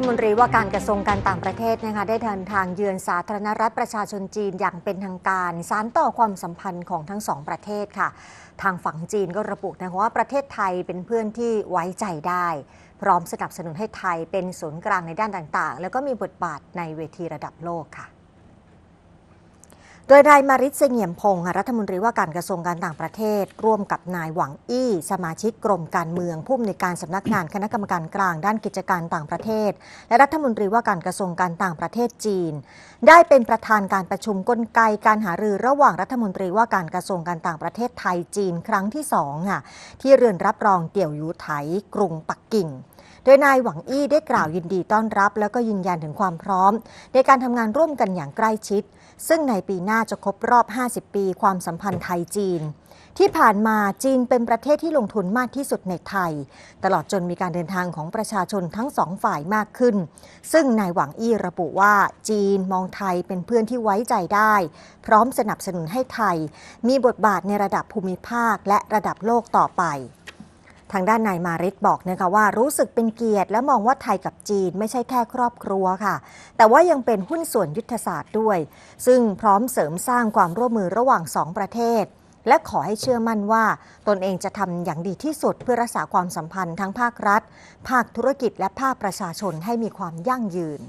ฐมนตรีว่าการกระทรวงการต่างประเทศนะคะได้เดินทางเยือนสาธารณรัฐประชาชนจีนอย่างเป็นทางการสานต่อความสัมพันธ์ของทั้งสองประเทศค่ะ ทางฝั่งจีนก็ระบุนะคะว่าประเทศไทยเป็นเพื่อนที่ไว้ใจได้ พร้อมสนับสนุนให้ไทยเป็นศูนย์กลางในด้านต่าง ๆ แล้วก็มีบทบาทในเวทีระดับโลกค่ะโดยนายมาริตเสงี่ยมพงศ์รัฐมนตรีว่าการกระทรวงการต่างประเทศร่วมกับนายหวังอี้ สมาชิกกรมการเมืองผู้อำนวยการสำนักงานคณะกรรมการกลาง ด้านกิจการต่างประเทศ และรัฐมนตรีว่าการกระทรวงการต่างประเทศจีน ได้เป็นประธานการประชุมกลไกการหารือระหว่างรัฐมนตรีว่าการกระทรวงการต่างประเทศไทยจีน ครั้งที่สองค่ะที่เรือนรับรองเตี่ยวยูไถกรุงปักกิ่งโดยนายหวังอี้ได้กล่าวยินดีต้อนรับแล้วก็ยืนยันถึงความพร้อม ในการทำงานร่วมกันอย่างใกล้ชิด ซึ่งในปีหน้าจะครบรอบ 50 ปีความสัมพันธ์ไทยจีน ที่ผ่านมาจีนเป็นประเทศที่ลงทุนมากที่สุดในไทย ตลอดจนมีการเดินทางของประชาชนทั้งสองฝ่ายมากขึ้น ซึ่งนายหวังอี้ระบุว่าจีนมองไทยเป็นเพื่อนที่ไว้ใจได้ พร้อมสนับสนุนให้ไทย มีบทบาทในระดับภูมิภาคและระดับโลกต่อไปทางด้านนายมาริสบอกนะคะว่ารู้สึกเป็นเกียรติ และมองว่าไทยกับจีนไม่ใช่แค่ครอบครัวค่ะ แต่ว่ายังเป็นหุ้นส่วนยุทธศาสตร์ด้วย ซึ่งพร้อมเสริมสร้างความร่วมมือระหว่างสองประเทศ และขอให้เชื่อมั่นว่าตนเองจะทำอย่างดีที่สุดเพื่อรักษาความสัมพันธ์ทั้งภาครัฐ ภาคธุรกิจและภาคประชาชนให้มีความยั่งยืน